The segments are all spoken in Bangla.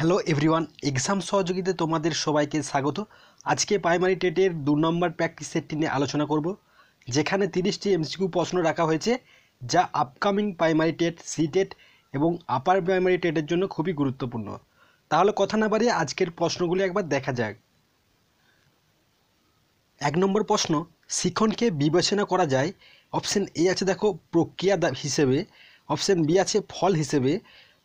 হ্যালো এভরিওয়ান এক্সাম সহযোগীতে তোমাদের সবাইকে স্বাগত আজকে প্রাইমারি টেটের দু নম্বর প্র্যাকটিস সেটটি নিয়ে আলোচনা করব যেখানে তিরিশটি এমসিকিউ প্রশ্ন রাখা হয়েছে যা upcoming primary TET C TET এবং আপার প্রাইমারি টেটের জন্য খুবই গুরুত্বপূর্ণ তাহলে কথা না বাড়িয়ে আজকের প্রশ্নগুলি একবার দেখা যাক এক নম্বর প্রশ্ন শিক্ষণকে বিবেচনা করা যায় অপশন এ আছে দেখো প্রক্রিয়া হিসেবে অপশান বি আছে ফল হিসেবে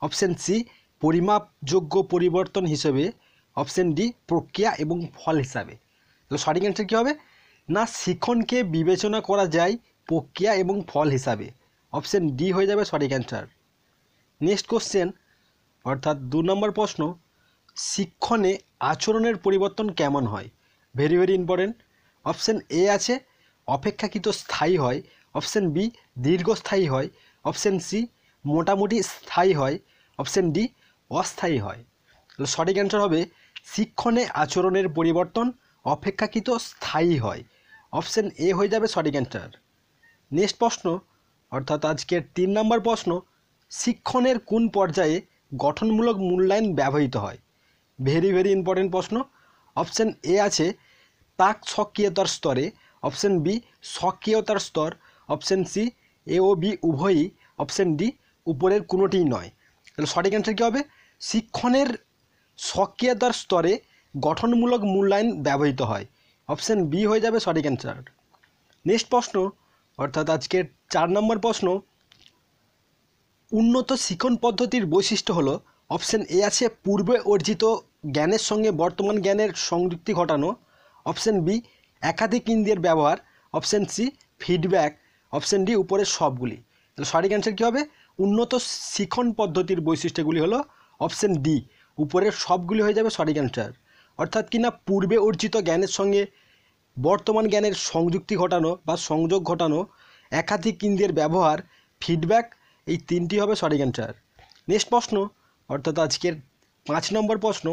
অপশন সি পরিমাপযোগ্য পরিবর্তন হিসেবে অপশান ডি প্রক্রিয়া এবং ফল হিসাবে তো সঠিক অ্যান্সার কী হবে না শিক্ষণকে বিবেচনা করা যায় প্রক্রিয়া এবং ফল হিসাবে অপশান ডি হয়ে যাবে সঠিক অ্যান্সার নেক্সট কোশ্চেন অর্থাৎ দু নম্বর প্রশ্ন শিক্ষণে আচরণের পরিবর্তন কেমন হয় very very important option A আছে অপেক্ষাকৃত স্থায়ী হয় অপশান বি দীর্ঘস্থায়ী হয় অপশান সি মোটামুটি স্থায়ী হয় অপশান ডি অস্থায়ী হয় তাহলে সঠিক অ্যান্সার হবে শিক্ষণে আচরণের পরিবর্তন অপেক্ষাকৃত স্থায়ী হয় অপশান এ হয়ে যাবে সঠিক অ্যান্সার নেক্সট প্রশ্ন অর্থাৎ আজকের তিন নম্বর প্রশ্ন শিক্ষণের কোন পর্যায়ে গঠনমূলক মূল্যায়ন ব্যবহৃত হয় ভেরি ভেরি ইম্পর্টেন্ট প্রশ্ন অপশান এ আছে প্রাক সক্রিয়তার স্তরে অপশান বি সক্রিয়তার স্তর অপশান সি এ ও বি উভয়ই অপশান ডি উপরের কোনোটিই নয় তাহলে সঠিক অ্যান্সার কী হবে শিক্ষণের সক্রিয়তার স্তরে গঠনমূলক মূল্যায়ন ব্যবহৃত হয় অপশান বি হয়ে যাবে সঠিক অ্যান্সার নেক্সট প্রশ্ন অর্থাৎ আজকের চার নম্বর প্রশ্ন উন্নত শিক্ষণ পদ্ধতির বৈশিষ্ট্য হলো অপশান এ আছে পূর্বে অর্জিত জ্ঞানের সঙ্গে বর্তমান জ্ঞানের সংযুক্তি ঘটানো অপশান বি একাধিক ইন্দ্রিয়ের ব্যবহার option C feedback option D উপরের সবগুলি তাহলে সঠিক অ্যান্সার কী হবে উন্নত শিখন পদ্ধতির বৈশিষ্ট্যগুলি হলো অপশন ডি উপরের সবগুলি হয়ে যাবে সঠিক অ্যান্সার অর্থাৎ কিনা পূর্বে অর্জিত জ্ঞানের সঙ্গে বর্তমান জ্ঞানের সংযুক্তি ঘটানো বা সংযোগ ঘটানো একাধিক ইন্দ্রিয়ের ব্যবহার ফিডব্যাক এই তিনটি হবে সঠিক অ্যান্সার নেক্সট প্রশ্ন অর্থাৎ আজকের পাঁচ নম্বর প্রশ্ন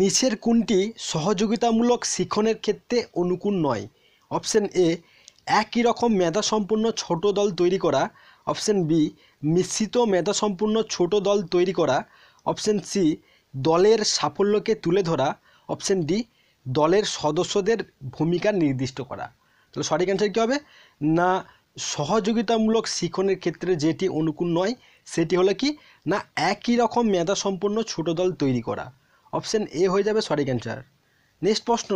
নিচের কোনটি সহযোগিতামূলক শিখনের ক্ষেত্রে অনুকূল নয় অপশান এ একই রকম মেধাসম্পন্ন ছোট দল তৈরি করা অপশান বি মিশ্রিত মেধাসম্পন্ন ছোট দল তৈরি করা অপশান সি দলের সাফল্যকে তুলে ধরা অপশান ডি দলের সদস্যদের ভূমিকা নির্দিষ্ট করা তাহলে সঠিক অ্যান্সার কী হবে না সহযোগিতামূলক শিক্ষণের ক্ষেত্রে যেটি অনুকূল নয় সেটি হলো কি না একই রকম মেধাসম্পন্ন ছোট দল তৈরি করা অপশান এ হয়ে যাবে সঠিক অ্যান্সার নেক্সট প্রশ্ন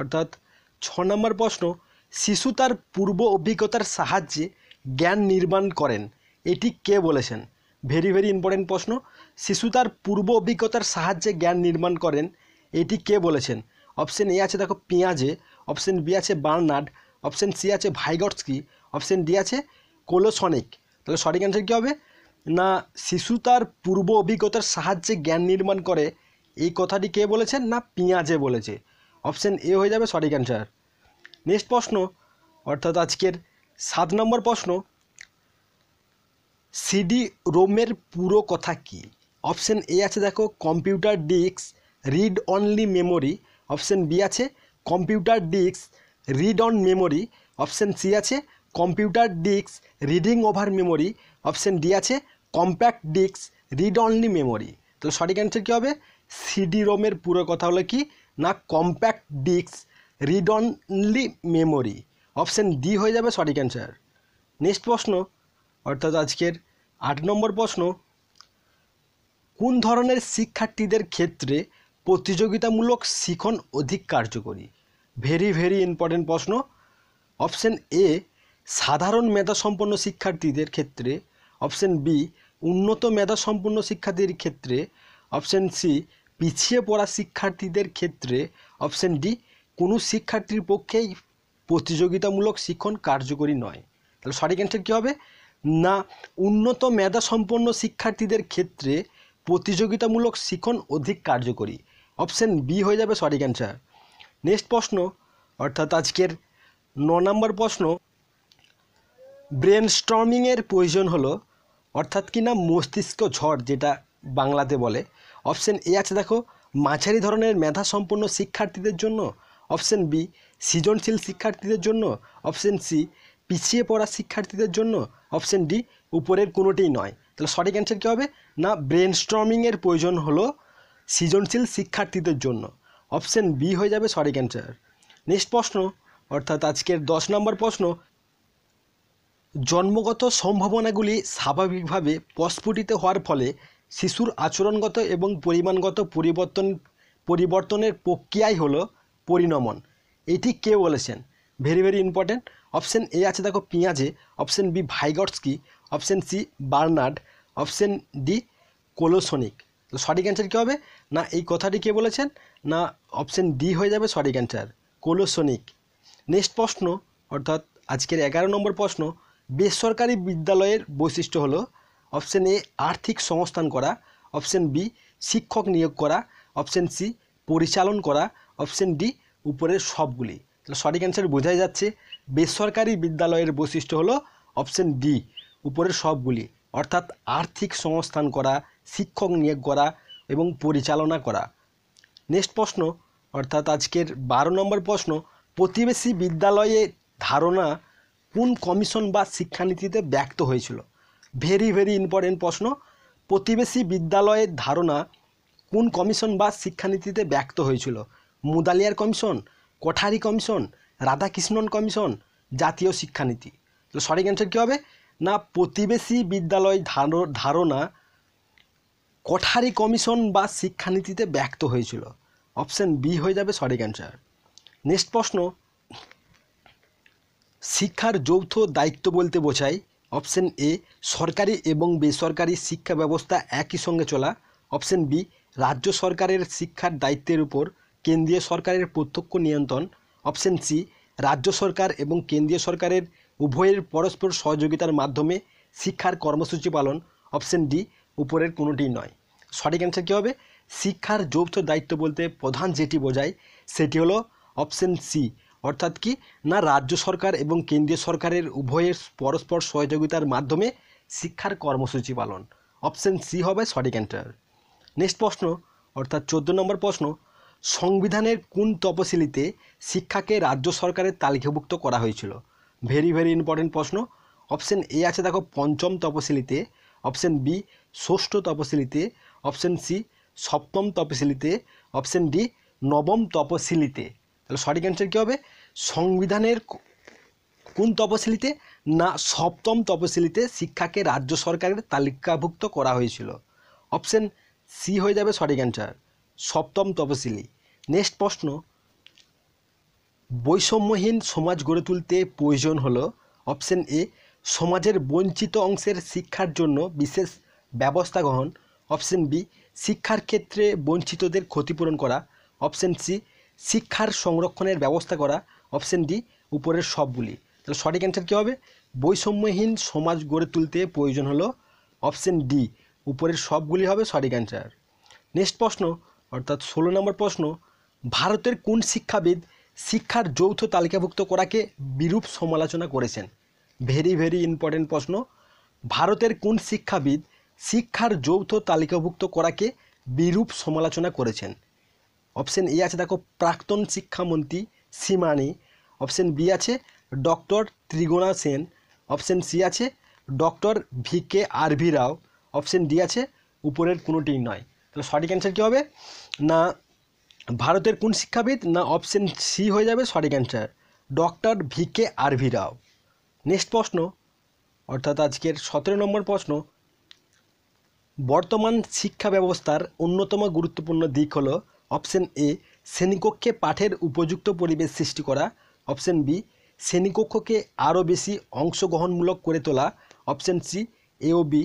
অর্থাৎ ছ নম্বর প্রশ্ন শিশু তার পূর্ব অভিজ্ঞতার সাহায্যে জ্ঞান নির্মাণ করেন এটি কে বলেছেন ভেরি ভেরি ইম্পর্টেন্ট প্রশ্ন শিশু তার পূর্ব অভিজ্ঞতার সাহায্যে জ্ঞান নির্মাণ করেন এটি কে বলেছেন অপশন এ আছে দেখো পিঁয়াজে অপশন বি আছে বার্নার্ড অপশন সি আছে ভাইগটসকি অপশন ডি আছে কোলোসনিক তাহলে সঠিক অ্যান্সার কী হবে না শিশু তার পূর্ব অভিজ্ঞতার সাহায্যে জ্ঞান নির্মাণ করে এই কথাটি কে বলেছেন না পিঁয়াজে বলেছে অপশন এ হয়ে যাবে সঠিক অ্যান্সার নেক্সট প্রশ্ন অর্থাৎ আজকের সাত নম্বর প্রশ্ন সিডি রোমের পুরো কথা কি অপশন এ আছে দেখো computer disc read only memory option B আছে computer disc read on memory option C আছে computer disc reading over memory option D আছে compact disc read only memory তো সঠিক অ্যান্সার কী হবে সিডি রোমের পুরো কথা হলো কি না compact disc read only memory option D হয়ে যাবে সঠিক অ্যান্সার নেক্সট প্রশ্ন অর্থাৎ আজকের আট নম্বর প্রশ্ন কোন ধরনের শিক্ষার্থীদের ক্ষেত্রে প্রতিযোগিতামূলক শিখন অধিক কার্যকরী ভেরি ভেরি ইম্পর্টেন্ট প্রশ্ন অপশান এ সাধারণ মেধা সম্পন্ন শিক্ষার্থীদের ক্ষেত্রে অপশান বি উন্নত মেধা সম্পন্ন শিক্ষার্থীর ক্ষেত্রে অপশান সি পিছিয়ে পড়া শিক্ষার্থীদের ক্ষেত্রে অপশান ডি কোনো শিক্ষার্থীর পক্ষেই প্রতিযোগিতামূলক শিক্ষণ কার্যকরী নয় তাহলে সঠিক অ্যান্সার কী হবে না উন্নত মেধা সম্পন্ন শিক্ষার্থীদের ক্ষেত্রে প্রতিযোগিতামূলক শিক্ষণ অধিক কার্যকরী অপশান বি হয়ে যাবে সঠিক অ্যান্সার নেক্সট প্রশ্ন অর্থাৎ আজকের ন নম্বর প্রশ্ন ব্রেন স্টর্মিংয়ের প্রয়োজন হলো অর্থাৎ কি না মস্তিষ্ক ঝড় যেটা বাংলাতে বলে অপশান এ আছে দেখো মাঝারি ধরনের মেধা সম্পন্ন শিক্ষার্থীদের জন্য অপশান বি সৃজনশীল শিক্ষার্থীদের জন্য অপশান সি পিছিয়ে পড়া শিক্ষার্থীদের জন্য অপশান ডি উপরের কোনোটিই নয় তাহলে সঠিক অ্যান্সার কী হবে না ব্রেন স্ট্রমিংয়ের প্রয়োজন হলো সৃজনশীল শিক্ষার্থীদের জন্য অপশান বি হয়ে যাবে সঠিক অ্যান্সার নেক্সট প্রশ্ন অর্থাৎ আজকের দশ নম্বর প্রশ্ন জন্মগত সম্ভাবনাগুলি স্বাভাবিকভাবে প্রস্ফুটিত হওয়ার ফলে শিশুর আচরণগত এবং পরিমাণগত পরিবর্তন পরিবর্তনের প্রক্রিয়াই হলো পরিণমন এটি কে বলেছেন very very important option A আছে দেখো পিঁয়াজে option B Vygotsky option C Bernard option D Kolesnik তো সঠিক অ্যান্সার কী হবে না এই কথাটি কে বলেছেন না অপশান ডি হয়ে যাবে সঠিক অ্যান্সার কোলোসনিক নেক্সট প্রশ্ন অর্থাৎ আজকের এগারো নম্বর প্রশ্ন বেসরকারি বিদ্যালয়ের বৈশিষ্ট্য হলো অপশান এ আর্থিক সংস্থান করা অপশান বি শিক্ষক নিয়োগ করা অপশান সি পরিচালন করা অপশান ডি উপরের সবগুলি তাহলে সঠিক অ্যান্সার বোঝাই যাচ্ছে বেসরকারি বিদ্যালয়ের বৈশিষ্ট্য হলো অপশন ডি উপরের সবগুলি অর্থাৎ আর্থিক সংস্থান করা শিক্ষক নিয়োগ করা এবং পরিচালনা করা নেক্সট প্রশ্ন অর্থাৎ আজকের বারো নম্বর প্রশ্ন প্রতিবেশী বিদ্যালয়ে ধারণা কোন কমিশন বা শিক্ষানীতিতে ব্যক্ত হয়েছিল ভেরি ভেরি ইম্পর্টেন্ট প্রশ্ন প্রতিবেশী বিদ্যালয়ের ধারণা কোন কমিশন বা শিক্ষানীতিতে ব্যক্ত হয়েছিল Mudaliar commission Kothari commission Radhakrishnan commission জাতীয় শিক্ষানীতি তো সঠিক অ্যান্সার কী হবে না প্রতিবেশী বিদ্যালয় ধারণা কোঠারি কমিশন বা শিক্ষানীতিতে ব্যক্ত হয়েছিল অপশান বি হয়ে যাবে সঠিক অ্যান্সার নেক্সট প্রশ্ন শিক্ষার যৌথ দায়িত্ব বলতে বোঝায় অপশান এ সরকারি এবং বেসরকারি শিক্ষা ব্যবস্থা একই সঙ্গে চলা অপশান বি রাজ্য সরকারের শিক্ষার দায়িত্বের উপর কেন্দ্রীয় সরকারের প্রত্যক্ষ নিয়ন্ত্রণ অপশন সি রাজ্য সরকার এবং কেন্দ্রীয় সরকারের উভয়ের পরস্পর সহযোগিতার মাধ্যমে শিক্ষার কর্মসূচি পালন অপশন ডি উপরের কোনোটি নয় সঠিক অ্যান্সার কী হবে শিক্ষার যৌথ দায়িত্ব বলতে প্রধান যেটি বোঝায় সেটি হলো অপশন সি অর্থাৎ কি না রাজ্য সরকার এবং কেন্দ্রীয় সরকারের উভয়ের পরস্পর সহযোগিতার মাধ্যমে শিক্ষার কর্মসূচি পালন অপশন সি হবে সঠিক অ্যান্সার নেক্সট প্রশ্ন অর্থাৎ চোদ্দো নম্বর প্রশ্ন সংবিধানের কোন তপশিলিতে শিক্ষাকে রাজ্য সরকারের তালিকাভুক্ত করা হয়েছিল ভেরি ভেরি ইম্পর্টেন্ট প্রশ্ন অপশন এ আছে দেখো পঞ্চম তপশিলিতে অপশন বি ষষ্ঠ তপশিলিতে অপশন সি সপ্তম তপশিলিতে অপশন ডি নবম তপশিলিতে তাহলে সঠিক অ্যান্সার কী হবে সংবিধানের কোন তপশিলিতে না সপ্তম তপশিলিতে শিক্ষাকে রাজ্য সরকারের তালিকাভুক্ত করা হয়েছিল অপশন সি হয়ে যাবে সঠিক অ্যান্সার সপ্তম তপশিলি নেক্সট প্রশ্ন বৈষম্যহীন সমাজ গড়ে তুলতে প্রয়োজন হলো অপশন এ সমাজের বঞ্চিত অংশের শিক্ষার জন্য বিশেষ ব্যবস্থা গ্রহণ অপশন বি শিক্ষার ক্ষেত্রে বঞ্চিতদের ক্ষতিপূরণ করা অপশন সি শিক্ষার সংরক্ষণের ব্যবস্থা করা অপশন ডি উপরের সবগুলি তাহলে সঠিক অ্যান্সার কী হবে বৈষম্যহীন সমাজ গড়ে তুলতে প্রয়োজন হলো অপশন ডি উপরের সবগুলি হবে সঠিক অ্যান্সার নেক্সট প্রশ্ন অর্থাৎ ষোলো নম্বর প্রশ্ন ভারতের কোন শিক্ষাবিদ শিক্ষার যৌথ তালিকাভুক্ত করাকে বিরূপ সমালোচনা করেছেন ভেরি ভেরি ইম্পর্টেন্ট প্রশ্ন ভারতের কোন শিক্ষাবিদ শিক্ষার যৌথ তালিকাভুক্ত করাকে বিরূপ সমালোচনা করেছেন অপশন এ আছে দেখো প্রাক্তন শিক্ষামন্ত্রী সীমানি অপশন বি আছে doctor Triguna Sen option C আছে doctor V K R V Rao option D আছে উপরের কোনোটি নয় তাহলে সঠিক অ্যান্সার কী হবে না ভারতের কোন শিক্ষাবিদ না অপশন সি হয়ে যাবে সঠিক answer doctor V K R V Rao next প্রশ্ন অর্থাৎ আজকের সতেরো নম্বর প্রশ্ন বর্তমান শিক্ষা ব্যবস্থার অন্যতম গুরুত্বপূর্ণ দিক হলো অপশন এ শ্রেণীকক্ষে পাঠের উপযুক্ত পরিবেশ সৃষ্টি করা অপশন বি শ্রেণীকক্ষকে আরও বেশি অংশগ্রহণমূলক করে তোলা অপশন সি এ ও বি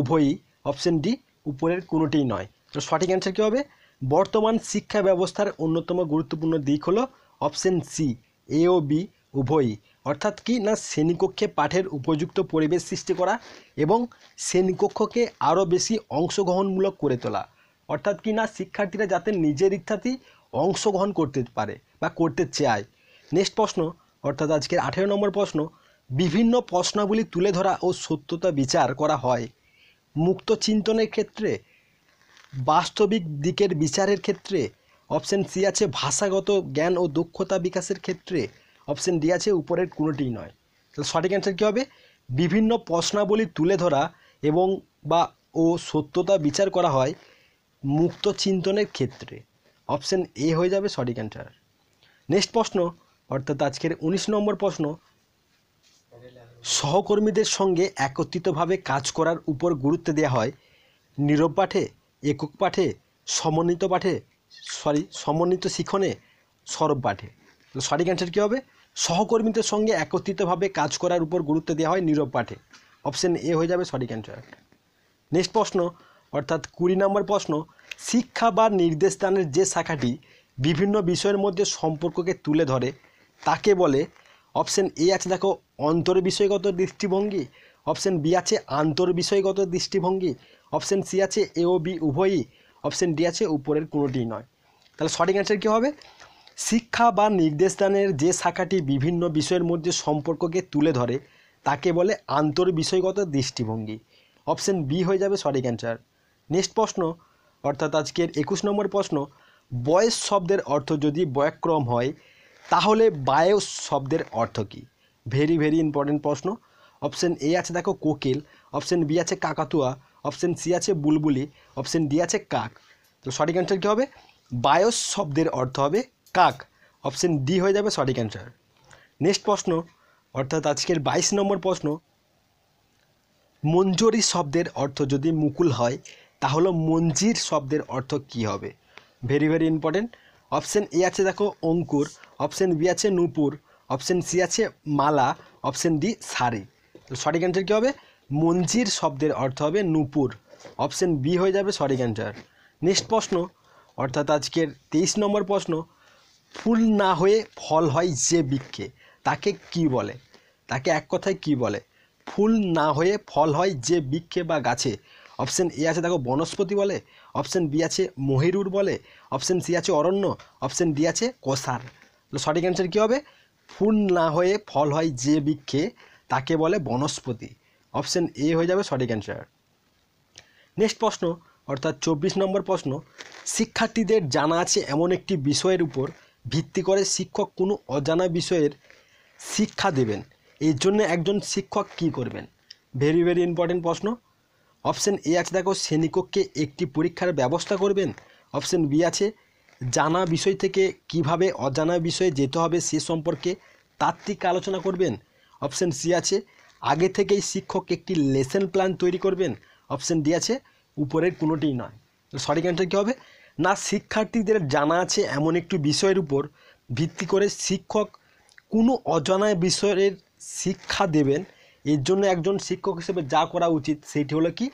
উভয়ই অপশন ডি উপরের কোনোটিই নয় তো সঠিক অ্যান্সার কী হবে বর্তমান শিক্ষা ব্যবস্থার অন্যতম গুরুত্বপূর্ণ দিক হলো অপশন সি এ ও বি উভয়ই অর্থাৎ কি না শ্রেণীকক্ষে পাঠের উপযুক্ত পরিবেশ সৃষ্টি করা এবং শ্রেণীকক্ষকে আরও বেশি অংশগ্রহণমূলক করে তোলা অর্থাৎ কি না শিক্ষার্থীরা যাতে নিজের ইচ্ছাতেই অংশগ্রহণ করতে পারে বা করতে চায় নেক্সট প্রশ্ন অর্থাৎ আজকের আঠেরো নম্বর প্রশ্ন বিভিন্ন প্রশ্নাবলী তুলে ধরা ও সত্যতা বিচার করা হয় মুক্ত চিন্তনের ক্ষেত্রে বাস্তবিক দিকের বিচারের ক্ষেত্রে অপশান সি আছে ভাষাগত জ্ঞান ও দক্ষতা বিকাশের ক্ষেত্রে অপশান ডি আছে উপরের কোনোটিই নয় তাহলে সঠিক অ্যান্সার কী হবে বিভিন্ন প্রশ্নাবলী তুলে ধরা এবং বা ও সত্যতা বিচার করা হয় মুক্ত চিন্তনের ক্ষেত্রে অপশান এ হয়ে যাবে সঠিক অ্যান্সার নেক্সট প্রশ্ন অর্থাৎ আজকের উনিশ নম্বর প্রশ্ন সহকর্মীদের সঙ্গে একত্রিতভাবে কাজ করার উপর গুরুত্ব দেওয়া হয় নীরব পাঠে একক পাঠে সমন্বিত পাঠে সরি সমন্বিত শিখনে সরব পাঠে সঠিক অ্যান্সার কী হবে সহকর্মীদের সঙ্গে একত্রিতভাবে কাজ করার উপর গুরুত্ব দেওয়া হয় নীরব পাঠে অপশন এ হয়ে যাবে সঠিক অ্যান্সার নেক্সট প্রশ্ন অর্থাৎ কুড়ি নম্বর প্রশ্ন শিক্ষা বা নির্দেশ দানের যে শাখাটি বিভিন্ন বিষয়ের মধ্যে সম্পর্ককে তুলে ধরে তাকে বলে অপশন এ আছে দেখো অন্তর বিষয়গত দৃষ্টিভঙ্গি অপশন বি আছে আন্তর্বিষয়গত দৃষ্টিভঙ্গি অপশন সি আছে এ ও বি উভয়ই অপশন ডি আছে উপরের কোনোটি নয় তাহলে সঠিক অ্যান্সার কী হবে শিক্ষা বা নির্দেশদানের যে শাখাটি বিভিন্ন বিষয়ের মধ্যে সম্পর্ককে তুলে ধরে তাকে বলে আন্তর্বিষয়গত দৃষ্টিভঙ্গি অপশন বি হয়ে যাবে সঠিক অ্যান্সার নেক্সট প্রশ্ন অর্থাৎ আজকের একুশ নম্বর প্রশ্ন বয়স শব্দের অর্থ যদি বয়ক্রম হয় তাহলে বায়স শব্দের অর্থ কী ভেরি ভেরি ইম্পর্টেন্ট প্রশ্ন অপশন এ আছে দেখো কোকিল অপশন বি আছে কাকাতুয়া অপশন সি আছে বুলবুলি অপশন ডি আছে কাক তো সঠিক অ্যান্সার কী হবে বায়োস শব্দের অর্থ হবে কাক অপশন ডি হয়ে যাবে সঠিক অ্যান্সার নেক্সট প্রশ্ন অর্থাৎ আজকের বাইশ নম্বর প্রশ্ন মঞ্জুরি শব্দের অর্থ যদি মুকুল হয় তাহলে মঞ্জির শব্দের অর্থ কি হবে very very important option A আছে দেখো অঙ্কুর অপশন বি আছে নূপুর অপশন সি আছে মালা অপশন ডি শাড়ি সঠিক অ্যান্সার কী হবে মঞ্জির শব্দের অর্থ হবে নূপুর অপশন বি হয়ে যাবে সঠিক অ্যান্সার নেক্সট প্রশ্ন অর্থাৎ আজকের তেইশ নম্বর প্রশ্ন ফুল না হয়ে ফল হয় যে বৃক্ষে তাকে কি বলে তাকে এক কথায় কি বলে ফুল না হয়ে ফল হয় যে বৃক্ষে বা গাছে অপশন এ আছে দেখো বনস্পতি বলে অপশন বি আছে মহিরুর বলে অপশন সি আছে অরণ্য অপশন ডি আছে কোষার সঠিক অ্যান্সার কী হবে ফুল না হয়ে ফল হয় যে বৃক্ষে তাকে বলে বনস্পতি অপশন এ হয়ে যাবে সঠিক অ্যান্সার নেক্সট প্রশ্ন অর্থাৎ চব্বিশ নম্বর প্রশ্ন শিক্ষার্থীদের জানা আছে এমন একটি বিষয়ের উপর ভিত্তি করে শিক্ষক কোনো অজানা বিষয়ের শিক্ষা দেবেন এর জন্য একজন শিক্ষক কি করবেন ভেরি ভেরি ইম্পর্টেন্ট প্রশ্ন অপশন এ আছে দেখো শ্রেণীকক্ষে একটি পরীক্ষার ব্যবস্থা করবেন অপশন বি আছে জানা বিষয় থেকে কিভাবে অজানা বিষয়ে যেতে হবে সে সম্পর্কে তাত্ত্বিক আলোচনা করবেন অপশান সি আছে আগে থেকেই শিক্ষক একটি লেসন প্ল্যান তৈরি করবেন অপশান ডি আছে উপরের কোনোটিই নয় সঠিক অ্যান্সার কী হবে না শিক্ষার্থীদের জানা আছে এমন একটি বিষয়ের উপর ভিত্তি করে শিক্ষক কোনো অজানায় বিষয়ের শিক্ষা দেবেন এর জন্য একজন শিক্ষক হিসেবে যা করা উচিত সেটি হলো কি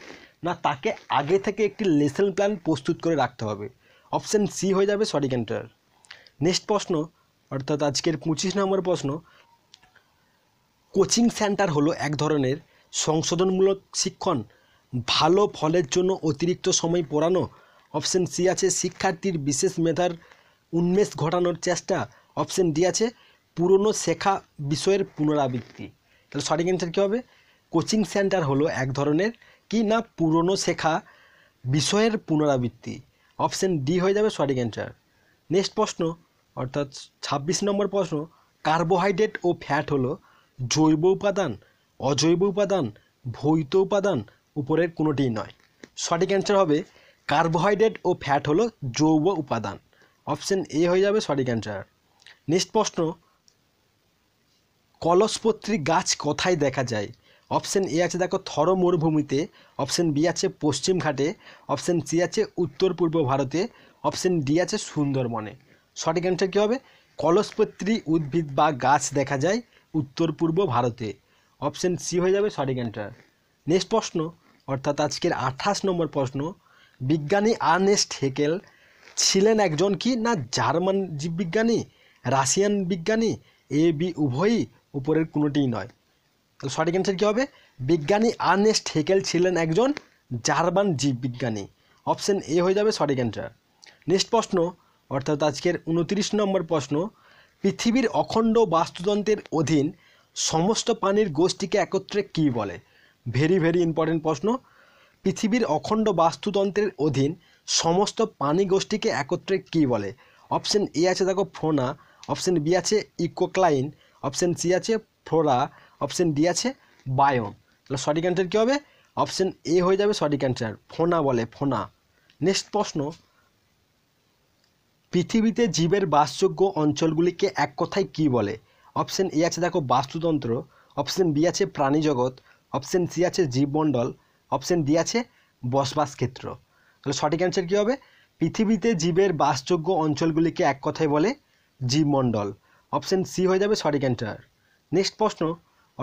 না তাকে আগে থেকে একটি লেসন প্ল্যান প্রস্তুত করে রাখতে হবে অপশান সি হয়ে যাবে সঠিক অ্যান্সার নেক্সট প্রশ্ন অর্থাৎ আজকের পঁচিশ নম্বর প্রশ্ন কোচিং সেন্টার হলো এক ধরনের সংশোধনমূলক শিক্ষণ ভালো ফলের জন্য অতিরিক্ত সময় পড়ানো অপশন সি আছে শিক্ষার্থীর বিশেষ মেধার উন্মেষ ঘটানোর চেষ্টা অপশন ডি আছে পুরনো শেখা বিষয়ের পুনরাবৃত্তি তাহলে সঠিক অ্যান্সার কী হবে কোচিং সেন্টার হলো এক ধরনের কি না পুরনো শেখা বিষয়ের পুনরাবৃত্তি অপশন ডি হয়ে যাবে সঠিক অ্যান্সার নেক্সট প্রশ্ন অর্থাৎ ছাব্বিশ নম্বর প্রশ্ন কার্বোহাইড্রেট ও ফ্যাট হলো জৈব উপাদান অজৈব উপাদান ভৌত উপাদান উপরের কোনোটিই নয় সঠিক অ্যান্সার হবে কার্বোহাইড্রেট ও ফ্যাট হলো জৈব উপাদান অপশন এ হয়ে যাবে সঠিক অ্যান্সার নেক্সট প্রশ্ন কলসপত্রী গাছ কোথায় দেখা যায় অপশন এ আছে দেখো থর মরুভূমিতে অপশন বি আছে পশ্চিম ঘাটে অপশন সি আছে উত্তর পূর্ব ভারতে অপশন ডি আছে সুন্দরবনে সঠিক অ্যান্সার কী হবে কলসপত্রী উদ্ভিদ বা গাছ দেখা যায় উত্তর পূর্ব ভারতে অপশান সি হয়ে যাবে সঠিক অ্যান্সার নেক্সট প্রশ্ন অর্থাৎ আজকের আঠাশ নম্বর প্রশ্ন বিজ্ঞানী আর্নেস্ট হেকেল ছিলেন একজন কি না জার্মান জীববিজ্ঞানী রাশিয়ান বিজ্ঞানী এ বি উভয়ই উপরের কোনোটিই নয় তাহলে সঠিক অ্যান্সার কী হবে বিজ্ঞানী আর্নেস্ট হেকেল ছিলেন একজন জার্মান জীববিজ্ঞানী অপশান এ হয়ে যাবে সঠিক অ্যান্সার নেক্সট প্রশ্ন অর্থাৎ আজকের উনত্রিশ নম্বর প্রশ্ন পৃথিবীর অখণ্ড বাস্তুতন্ত্রের অধীন সমস্ত প্রাণীর গোষ্ঠীকে একত্রে কী বলে ভেরি ভেরি ইম্পর্টেন্ট প্রশ্ন পৃথিবীর অখণ্ড বাস্তুতন্ত্রের অধীন সমস্ত প্রাণী গোষ্ঠীকে একত্রে কী বলে অপশন এ আছে দেখো ফোনা অপশন বি আছে ইকোক্লাইন অপশন সি আছে ফ্লোরা অপশন ডি আছে বায়ন তাহলে সঠিক অ্যান্সার কী হবে অপশন এ হয়ে যাবে সঠিক অ্যান্সার ফোনা বলে ফোনা নেক্সট প্রশ্ন পৃথিবীতে জীবের বাসযোগ্য অঞ্চলগুলিকে এক কথায় কী বলে অপশন এ আছে দেখো বাস্তুতন্ত্র অপশন বি আছে প্রাণীজগৎ অপশন সি আছে জীবমণ্ডল অপশন ডি আছে বসবাস ক্ষেত্র তাহলে সঠিক অ্যান্সার কী হবে পৃথিবীতে জীবের বাসযোগ্য অঞ্চলগুলিকে এক কথায় বলে জীবমণ্ডল অপশন সি হয়ে যাবে সঠিক অ্যান্সার নেক্সট প্রশ্ন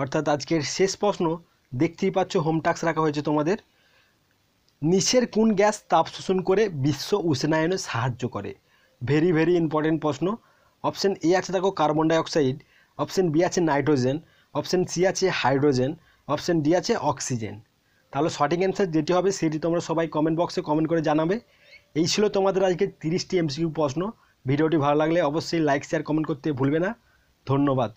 অর্থাৎ আজকের শেষ প্রশ্ন দেখতেই পাচ্ছ হোম টাক্স রাখা হয়েছে তোমাদের নিচের কোন গ্যাস তাপ শোষণ করে বিশ্ব উষ্ণায়নে সাহায্য করে ভেরি ভেরি ইম্পর্টেন্ট প্রশ্ন অপশন এ আছে দেখো কার্বন ডাইঅক্সাইড অপশন বি আছে নাইট্রোজেন অপশন সি আছে হাইড্রোজেন অপশন ডি আছে অক্সিজেন তাহলে সঠিক অ্যান্সার যেটি হবে সেটি তোমরা সবাই কমেন্ট বক্সে কমেন্ট করে জানাবে এই ছিল তোমাদের আজকে তিরিশটি এমসিকিউ প্রশ্ন ভিডিওটি ভালো লাগলে অবশ্যই লাইক শেয়ার কমেন্ট করতে ভুলবে না ধন্যবাদ